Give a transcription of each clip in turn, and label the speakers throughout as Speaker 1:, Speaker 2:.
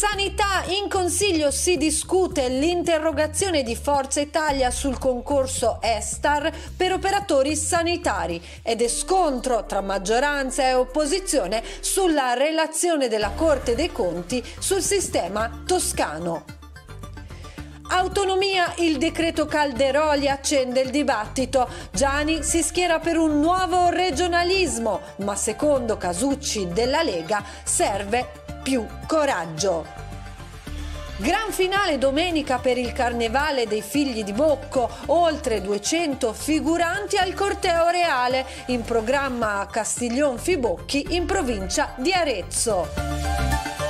Speaker 1: sanità in consiglio si discute l'interrogazione di Forza Italia sul concorso Estar per operatori sanitari ed è scontro tra maggioranza e opposizione sulla relazione della Corte dei Conti sul sistema toscano. Autonomia, il decreto Calderoli accende il dibattito. Gianni si schiera per un nuovo regionalismo, ma secondo Casucci della Lega serve più coraggio. Gran finale domenica per il Carnevale dei Figli di Bocco, oltre 200 figuranti al corteo reale, in programma a Castiglion Fibocchi in provincia di Arezzo.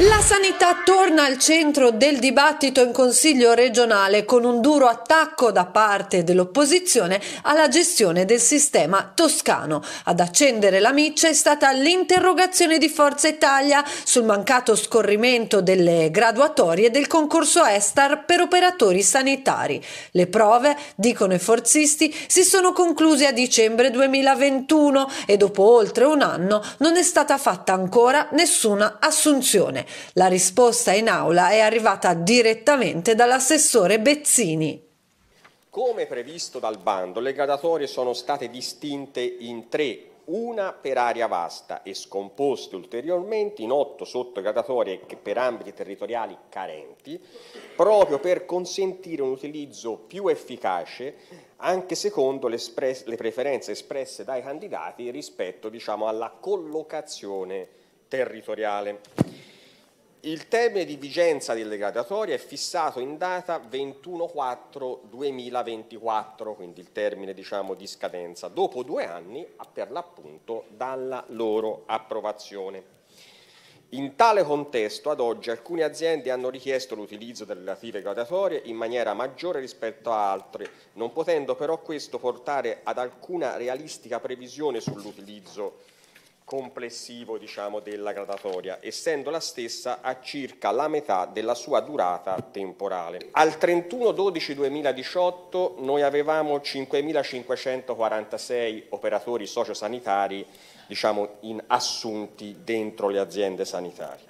Speaker 1: La sanità torna al centro del dibattito in Consiglio regionale con un duro attacco da parte dell'opposizione alla gestione del sistema toscano. Ad accendere la miccia è stata l'interrogazione di Forza Italia sul mancato scorrimento delle graduatorie del concorso Estar per operatori sanitari. Le prove, dicono i forzisti, si sono concluse a dicembre 2021 e dopo oltre un anno non è stata fatta ancora nessuna assunzione. La risposta in aula è arrivata direttamente dall'assessore Bezzini.
Speaker 2: Come previsto dal bando, le gradatorie sono state distinte in tre, una per area vasta e scomposte ulteriormente in otto sottogradatorie per ambiti territoriali carenti, proprio per consentire un utilizzo più efficace anche secondo le, le preferenze espresse dai candidati rispetto diciamo, alla collocazione territoriale. Il termine di vigenza delle graduatorie è fissato in data 21-4-2024, quindi il termine diciamo, di scadenza, dopo due anni per l'appunto dalla loro approvazione. In tale contesto, ad oggi, alcune aziende hanno richiesto l'utilizzo delle relative graduatorie in maniera maggiore rispetto a altre, non potendo però questo portare ad alcuna realistica previsione sull'utilizzo complessivo diciamo, della gradatoria, essendo la stessa a circa la metà della sua durata temporale. Al 31-12-2018 noi avevamo 5.546 operatori sociosanitari diciamo, in assunti dentro le aziende sanitarie.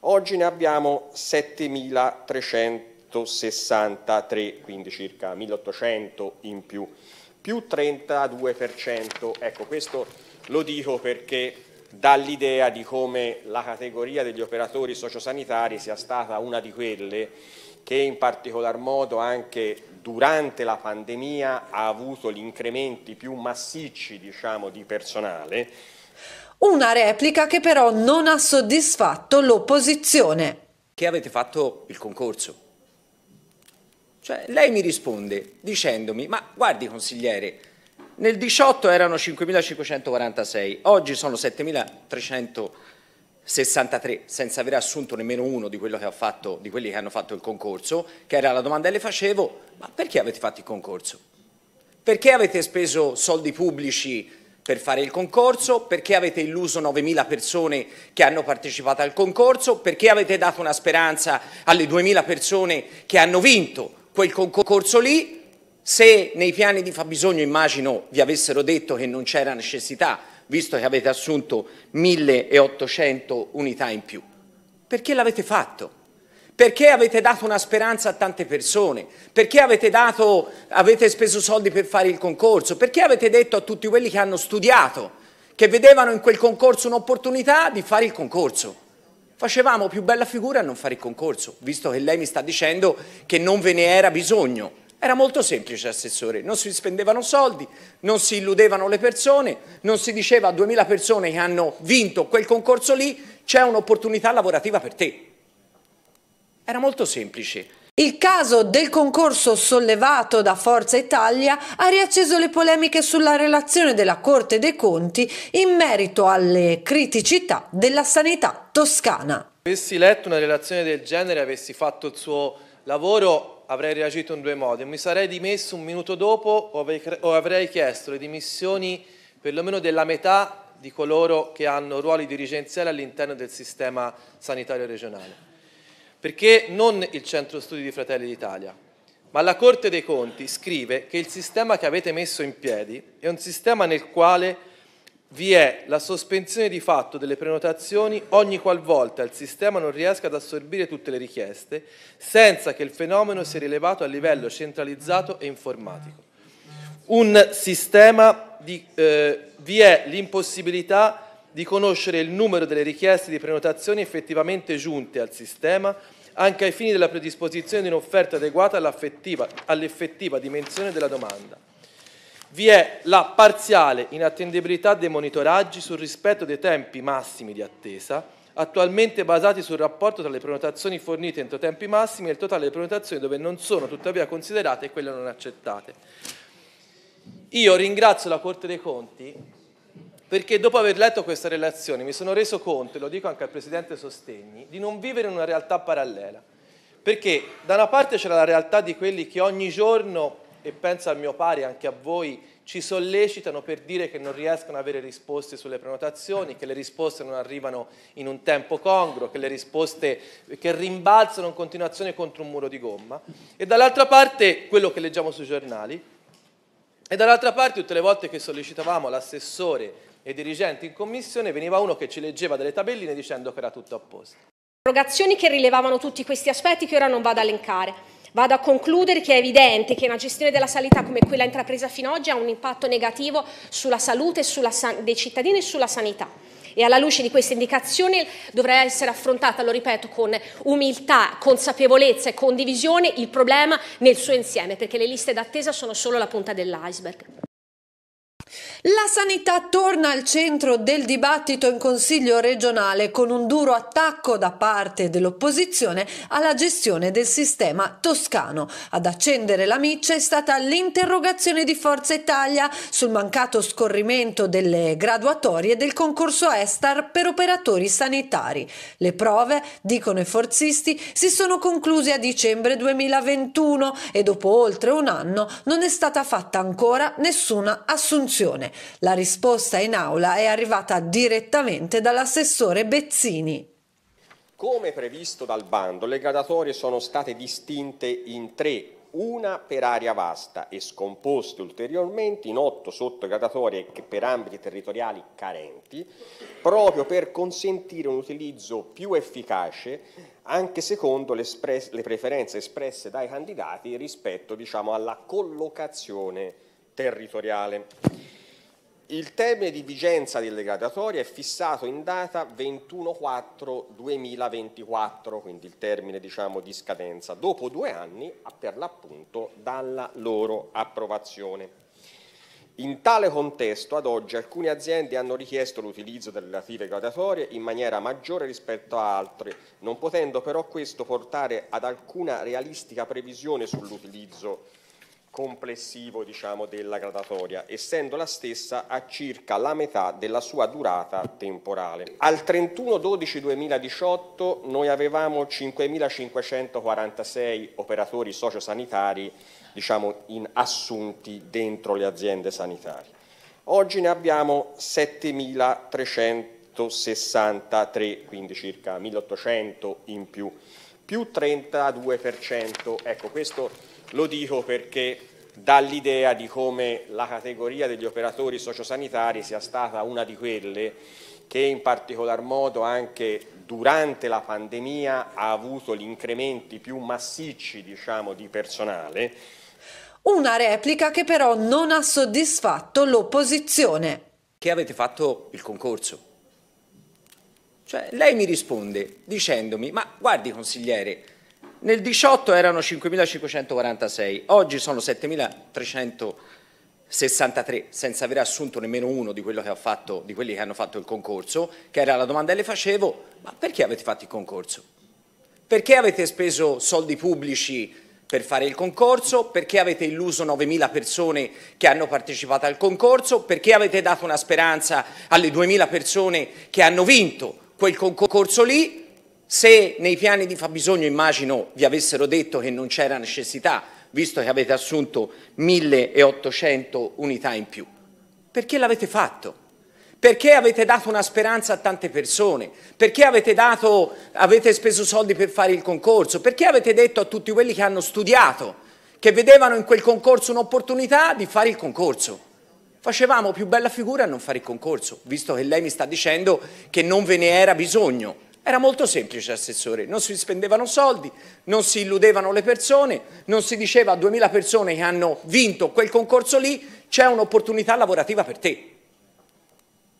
Speaker 2: Oggi ne abbiamo 7.363, quindi circa 1.800 in più, più 32%. Ecco, questo lo dico perché dà l'idea di come la categoria degli operatori sociosanitari sia stata una di quelle che in particolar modo anche durante la pandemia ha avuto gli incrementi più massicci diciamo, di personale.
Speaker 1: Una replica che però non ha soddisfatto l'opposizione.
Speaker 3: Che avete fatto il concorso? Cioè, lei mi risponde dicendomi, ma guardi consigliere, nel 18 erano 5.546, oggi sono 7.363, senza aver assunto nemmeno uno di, che fatto, di quelli che hanno fatto il concorso, che era la domanda che le facevo, ma perché avete fatto il concorso? Perché avete speso soldi pubblici per fare il concorso? Perché avete illuso 9.000 persone che hanno partecipato al concorso? Perché avete dato una speranza alle 2.000 persone che hanno vinto quel concorso lì? Se nei piani di fabbisogno immagino vi avessero detto che non c'era necessità, visto che avete assunto 1800 unità in più, perché l'avete fatto? Perché avete dato una speranza a tante persone? Perché avete, dato, avete speso soldi per fare il concorso? Perché avete detto a tutti quelli che hanno studiato, che vedevano in quel concorso un'opportunità di fare il concorso? Facevamo più bella figura a non fare il concorso, visto che lei mi sta dicendo che non ve ne era bisogno. Era molto semplice, assessore, non si spendevano soldi, non si illudevano le persone, non si diceva a 2000 persone che hanno vinto quel concorso lì c'è un'opportunità lavorativa per te. Era molto semplice.
Speaker 1: Il caso del concorso sollevato da Forza Italia ha riacceso le polemiche sulla relazione della Corte dei Conti in merito alle criticità della sanità toscana.
Speaker 4: Avessi letto una relazione del genere, avessi fatto il suo lavoro, avrei reagito in due modi. Mi sarei dimesso un minuto dopo o avrei, o avrei chiesto le dimissioni perlomeno della metà di coloro che hanno ruoli dirigenziali all'interno del sistema sanitario regionale. Perché non il centro studi di Fratelli d'Italia, ma la Corte dei Conti scrive che il sistema che avete messo in piedi è un sistema nel quale vi è la sospensione di fatto delle prenotazioni ogni qualvolta il sistema non riesca ad assorbire tutte le richieste, senza che il fenomeno sia rilevato a livello centralizzato e informatico. Un sistema di, eh, vi è l'impossibilità di conoscere il numero delle richieste di prenotazioni effettivamente giunte al sistema, anche ai fini della predisposizione di un'offerta adeguata all'effettiva dimensione della domanda vi è la parziale inattendibilità dei monitoraggi sul rispetto dei tempi massimi di attesa, attualmente basati sul rapporto tra le prenotazioni fornite entro tempi massimi e il totale delle prenotazioni dove non sono tuttavia considerate e quelle non accettate. Io ringrazio la Corte dei Conti perché dopo aver letto questa relazione mi sono reso conto, e lo dico anche al Presidente Sostegni, di non vivere in una realtà parallela. Perché da una parte c'era la realtà di quelli che ogni giorno e penso a mio pari, anche a voi, ci sollecitano per dire che non riescono ad avere risposte sulle prenotazioni, che le risposte non arrivano in un tempo congruo, che le risposte che rimbalzano in continuazione contro un muro di gomma. E dall'altra parte quello che leggiamo sui giornali, e dall'altra parte tutte le volte che sollecitavamo l'assessore e i dirigenti in commissione veniva uno che ci leggeva delle tabelline dicendo che era tutto a posto.
Speaker 5: Interrogazioni che rilevavano tutti questi aspetti che ora non vado a elencare. Vado a concludere che è evidente che una gestione della sanità come quella intrapresa fino ad oggi ha un impatto negativo sulla salute sulla san- dei cittadini e sulla sanità. E alla luce di queste indicazioni dovrà essere affrontata, lo ripeto, con umiltà, consapevolezza e condivisione il problema nel suo insieme, perché le liste d'attesa sono solo la punta dell'iceberg.
Speaker 1: La sanità torna al centro del dibattito in Consiglio regionale con un duro attacco da parte dell'opposizione alla gestione del sistema toscano. Ad accendere la miccia è stata l'interrogazione di Forza Italia sul mancato scorrimento delle graduatorie del concorso Estar per operatori sanitari. Le prove, dicono i forzisti, si sono concluse a dicembre 2021 e dopo oltre un anno non è stata fatta ancora nessuna assunzione discussione. La risposta in aula è arrivata direttamente dall'assessore Bezzini.
Speaker 2: Come previsto dal bando, le gradatorie sono state distinte in tre una per area vasta e scomposte ulteriormente in otto sottogradatorie per ambiti territoriali carenti, proprio per consentire un utilizzo più efficace anche secondo le, le preferenze espresse dai candidati rispetto diciamo, alla collocazione territoriale. Il termine di vigenza delle graduatorie è fissato in data 21-4-2024, quindi il termine diciamo, di scadenza, dopo due anni per l'appunto dalla loro approvazione. In tale contesto, ad oggi, alcune aziende hanno richiesto l'utilizzo delle relative graduatorie in maniera maggiore rispetto a altre, non potendo però questo portare ad alcuna realistica previsione sull'utilizzo complessivo diciamo, della gradatoria, essendo la stessa a circa la metà della sua durata temporale. Al 31-12-2018 noi avevamo 5.546 operatori sociosanitari diciamo, in assunti dentro le aziende sanitarie. Oggi ne abbiamo 7.363, quindi circa 1.800 in più, più 32%. Ecco, questo lo dico perché dall'idea di come la categoria degli operatori sociosanitari sia stata una di quelle che in particolar modo anche durante la pandemia ha avuto gli incrementi più massicci diciamo, di personale.
Speaker 1: Una replica che però non ha soddisfatto
Speaker 3: l'opposizione. Che avete fatto il concorso? Cioè, lei mi risponde dicendomi, ma guardi consigliere, nel 18 erano 5.546, oggi sono 7.363, senza aver assunto nemmeno uno di, che fatto, di quelli che hanno fatto il concorso, che era la domanda che le facevo, ma perché avete fatto il concorso? Perché avete speso soldi pubblici per fare il concorso, perché avete illuso 9.000 persone che hanno partecipato al concorso, perché avete dato una speranza alle 2.000 persone che hanno vinto quel concorso lì, se nei piani di fabbisogno immagino vi avessero detto che non c'era necessità, visto che avete assunto 1800 unità in più, perché l'avete fatto? Perché avete dato una speranza a tante persone? Perché avete, dato, avete speso soldi per fare il concorso? Perché avete detto a tutti quelli che hanno studiato, che vedevano in quel concorso un'opportunità di fare il concorso? Facevamo più bella figura a non fare il concorso, visto che lei mi sta dicendo che non ve ne era bisogno. Era molto semplice, assessore, non si spendevano soldi, non si illudevano le persone, non si diceva a 2000 persone che hanno vinto quel concorso lì c'è un'opportunità lavorativa per te.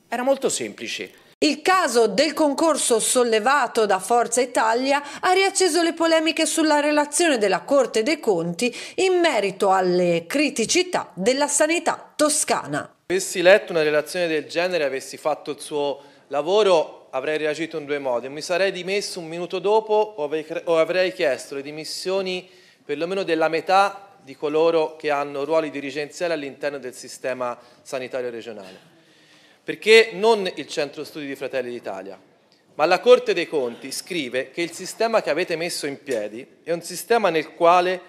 Speaker 3: Era molto semplice. Il caso del
Speaker 1: concorso sollevato da Forza Italia ha riacceso le polemiche sulla relazione della Corte dei Conti in merito alle criticità della sanità toscana.
Speaker 4: Avessi letto una relazione del genere, avessi fatto il suo lavoro, avrei reagito in due modi. Mi sarei dimesso un minuto dopo o avrei chiesto le dimissioni perlomeno della metà di coloro che hanno ruoli dirigenziali all'interno del sistema sanitario regionale. Perché non il centro studi di Fratelli d'Italia, ma la Corte dei Conti scrive che il sistema che avete messo in piedi è un sistema nel quale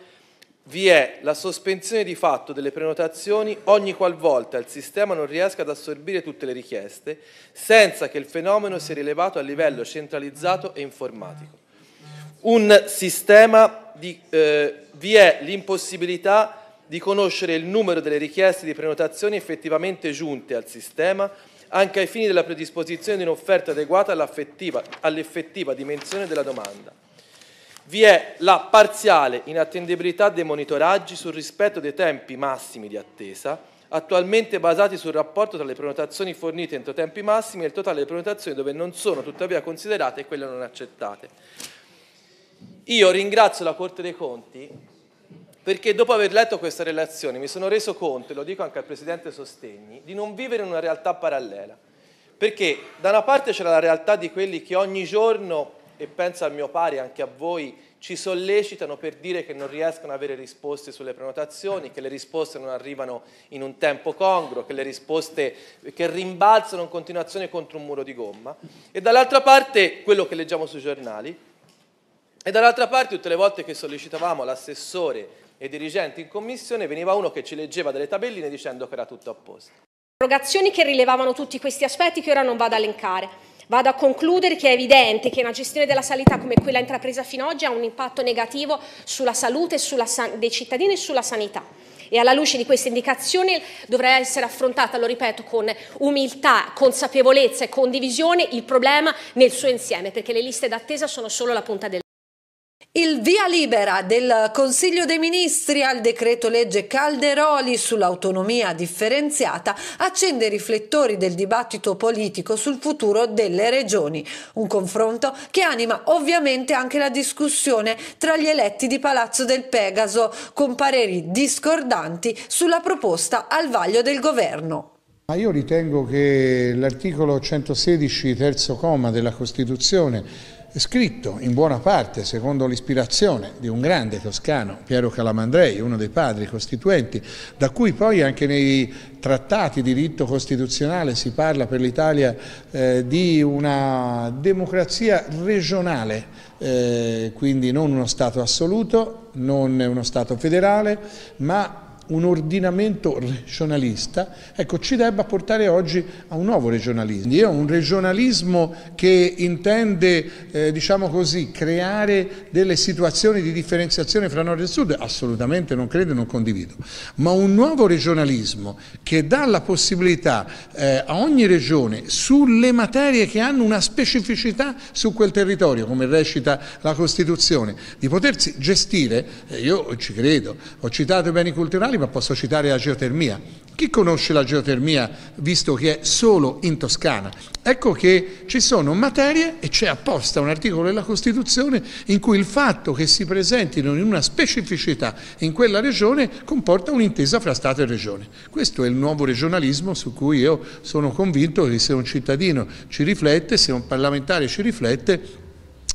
Speaker 4: vi è la sospensione di fatto delle prenotazioni ogni qualvolta il sistema non riesca ad assorbire tutte le richieste, senza che il fenomeno sia rilevato a livello centralizzato e informatico. Un sistema di, eh, vi è l'impossibilità di conoscere il numero delle richieste di prenotazioni effettivamente giunte al sistema, anche ai fini della predisposizione di un'offerta adeguata all'effettiva all dimensione della domanda vi è la parziale inattendibilità dei monitoraggi sul rispetto dei tempi massimi di attesa, attualmente basati sul rapporto tra le prenotazioni fornite entro tempi massimi e il totale delle prenotazioni dove non sono tuttavia considerate e quelle non accettate. Io ringrazio la Corte dei Conti perché dopo aver letto questa relazione mi sono reso conto, e lo dico anche al Presidente Sostegni, di non vivere in una realtà parallela. Perché da una parte c'era la realtà di quelli che ogni giorno e penso al mio pari, anche a voi, ci sollecitano per dire che non riescono ad avere risposte sulle prenotazioni, che le risposte non arrivano in un tempo congruo, che le risposte che rimbalzano in continuazione contro un muro di gomma. E dall'altra parte quello che leggiamo sui giornali, e dall'altra parte tutte le volte che sollecitavamo l'assessore e i dirigenti in commissione veniva uno che ci leggeva delle tabelline dicendo che era tutto a posto.
Speaker 5: Interrogazioni che rilevavano tutti questi aspetti che ora non vado a elencare. Vado a concludere che è evidente che una gestione della sanità come quella intrapresa fino ad oggi ha un impatto negativo sulla salute sulla san dei cittadini e sulla sanità e alla luce di queste indicazioni dovrà essere affrontata, lo ripeto, con umiltà, consapevolezza e condivisione il problema nel suo insieme, perché le liste d'attesa sono solo la punta del
Speaker 1: il via libera del Consiglio dei Ministri al decreto legge Calderoli sull'autonomia differenziata accende i riflettori del dibattito politico sul futuro delle regioni, un confronto che anima ovviamente anche la discussione tra gli eletti di Palazzo del Pegaso, con pareri discordanti sulla proposta al vaglio del
Speaker 6: governo. Ma io ritengo che l'articolo 116, terzo comma della Costituzione scritto in buona parte secondo l'ispirazione di un grande toscano, Piero Calamandrei, uno dei padri costituenti, da cui poi anche nei trattati di diritto costituzionale si parla per l'Italia eh, di una democrazia regionale, eh, quindi non uno Stato assoluto, non uno Stato federale, ma un ordinamento regionalista, ecco, ci debba portare oggi a un nuovo regionalismo. È un regionalismo che intende, eh, diciamo così, creare delle situazioni di differenziazione fra nord e sud, assolutamente non credo e non condivido, ma un nuovo regionalismo che dà la possibilità eh, a ogni regione sulle materie che hanno una specificità su quel territorio, come recita la Costituzione, di potersi gestire, eh, io ci credo, ho citato i beni culturali, ma posso citare la geotermia. Chi conosce la geotermia, visto che è solo in Toscana? Ecco che ci sono materie e c'è apposta un articolo della Costituzione in cui il fatto che si presentino in una specificità in quella regione comporta un'intesa fra Stato e Regione. Questo è il nuovo regionalismo su cui io sono convinto che se un cittadino ci riflette, se un parlamentare ci riflette,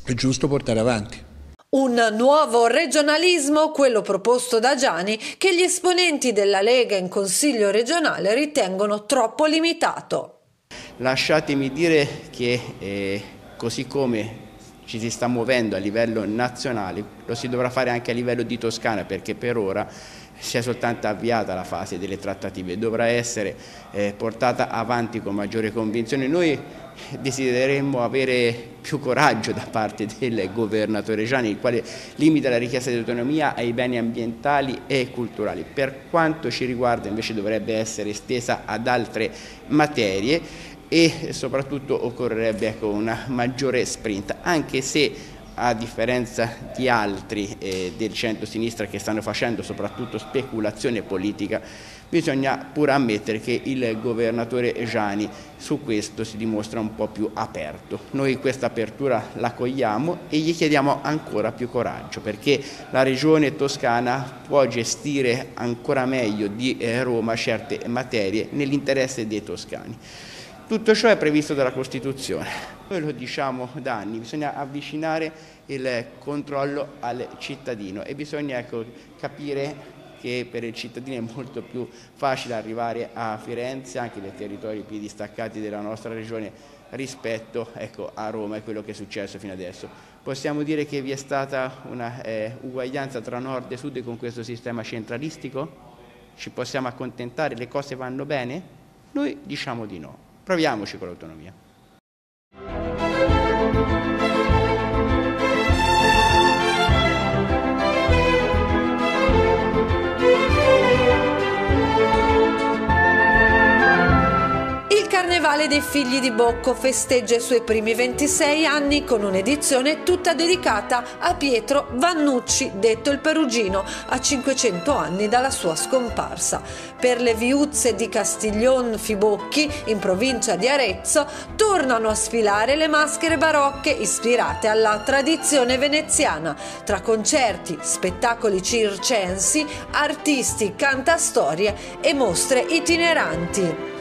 Speaker 6: è giusto portare avanti.
Speaker 1: Un nuovo regionalismo, quello proposto da Gianni, che gli esponenti della Lega in Consiglio regionale ritengono troppo limitato.
Speaker 7: Lasciatemi dire che eh, così come ci si sta muovendo a livello nazionale, lo si dovrà fare anche a livello di Toscana perché per ora sia soltanto avviata la fase delle trattative, dovrà essere eh, portata avanti con maggiore convinzione. Noi desidereremmo avere più coraggio da parte del governatore Gianni, il quale limita la richiesta di autonomia ai beni ambientali e culturali. Per quanto ci riguarda invece dovrebbe essere estesa ad altre materie e soprattutto occorrerebbe ecco, una maggiore sprinta, anche se a differenza di altri eh, del centro-sinistra che stanno facendo soprattutto speculazione politica, bisogna pure ammettere che il governatore Gianni su questo si dimostra un po' più aperto. Noi questa apertura la cogliamo e gli chiediamo ancora più coraggio perché la regione toscana può gestire ancora meglio di eh, Roma certe materie nell'interesse dei toscani. Tutto ciò è previsto dalla Costituzione. Noi lo diciamo da anni, bisogna avvicinare il controllo al cittadino e bisogna ecco, capire che per il cittadino è molto più facile arrivare a Firenze, anche nei territori più distaccati della nostra regione, rispetto ecco, a Roma e quello che è successo fino adesso. Possiamo dire che vi è stata una eh, uguaglianza tra nord e sud con questo sistema centralistico? Ci possiamo accontentare? Le cose vanno bene? Noi diciamo di no. Proviamoci con l'autonomia.
Speaker 1: Carnevale dei Figli di Bocco festeggia i suoi primi 26 anni con un'edizione tutta dedicata a Pietro Vannucci, detto il Perugino, a 500 anni dalla sua scomparsa. Per le viuzze di Castiglion Fibocchi, in provincia di Arezzo, tornano a sfilare le maschere barocche ispirate alla tradizione veneziana, tra concerti, spettacoli circensi, artisti, cantastorie e mostre itineranti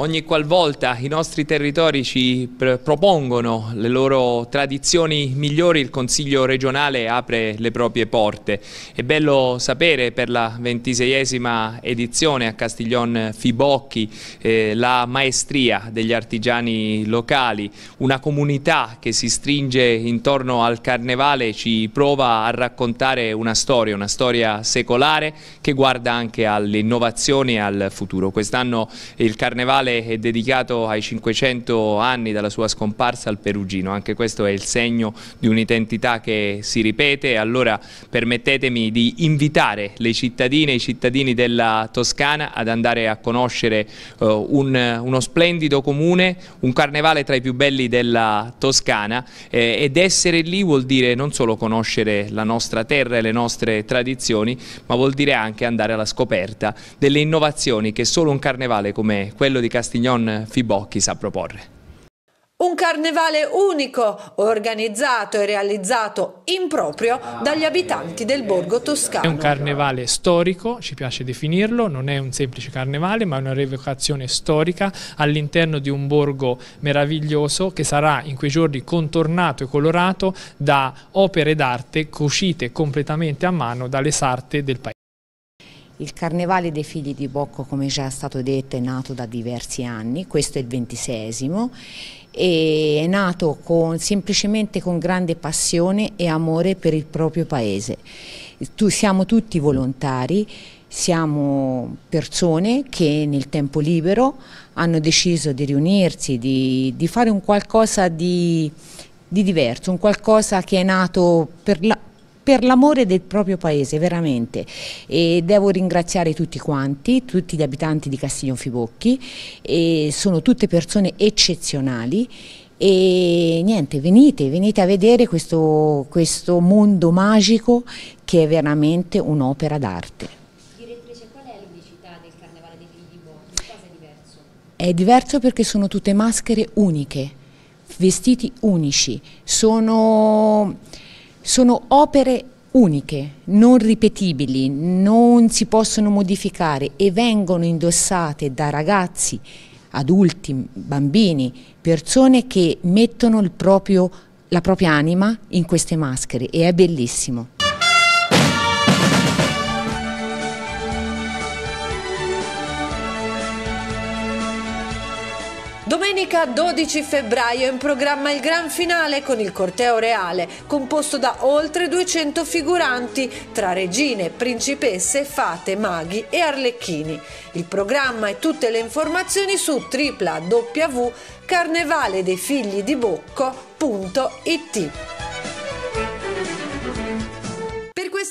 Speaker 8: ogni qualvolta i nostri territori ci propongono le loro tradizioni migliori il Consiglio regionale apre le proprie porte. È bello sapere per la ventiseiesima edizione a Castiglion Fibocchi eh, la maestria degli artigiani locali, una comunità che si stringe intorno al carnevale ci prova a raccontare una storia, una storia secolare che guarda anche all'innovazione e al futuro. Quest'anno il carnevale giornale è dedicato ai 500 anni dalla sua scomparsa al Perugino, anche questo è il segno di un'identità che si ripete, allora permettetemi di invitare le cittadine e i cittadini della Toscana ad andare a conoscere uh, un, uno splendido comune, un carnevale tra i più belli della Toscana eh, ed essere lì vuol dire non solo conoscere la nostra terra e le nostre tradizioni, ma vuol dire anche andare alla scoperta delle innovazioni che solo un carnevale come quello di Carnevale Castignon Fibocchi sa proporre.
Speaker 1: Un carnevale unico, organizzato e realizzato in proprio dagli abitanti del borgo
Speaker 8: toscano. È un carnevale storico, ci piace definirlo, non è un semplice carnevale ma è una revocazione storica all'interno di un borgo meraviglioso che sarà in quei giorni contornato e colorato da opere d'arte cucite completamente a mano dalle sarte del paese.
Speaker 9: Il Carnevale dei figli di Bocco, come già è stato detto, è nato da diversi anni, questo è il ventisesimo, è nato con, semplicemente con grande passione e amore per il proprio paese. Tu, siamo tutti volontari, siamo persone che nel tempo libero hanno deciso di riunirsi, di, di fare un qualcosa di, di diverso, un qualcosa che è nato per la, per l'amore del proprio paese, veramente. E devo ringraziare tutti quanti, tutti gli abitanti di Castiglion Fibocchi, e sono tutte persone eccezionali e niente, venite, venite a vedere questo, questo mondo magico che è veramente un'opera d'arte. Direttrice, qual è l'unicità del Carnevale dei Figli di cosa è diverso? È diverso perché sono tutte maschere uniche, vestiti unici, sono sono opere uniche, non ripetibili, non si possono modificare e vengono indossate da ragazzi, adulti, bambini, persone che mettono proprio, la propria anima in queste maschere e è bellissimo.
Speaker 1: Domenica 12 febbraio in programma il gran finale con il corteo reale, composto da oltre 200 figuranti tra regine, principesse, fate, maghi e arlecchini. Il programma e tutte le informazioni su tripla www.carnevaledefigli di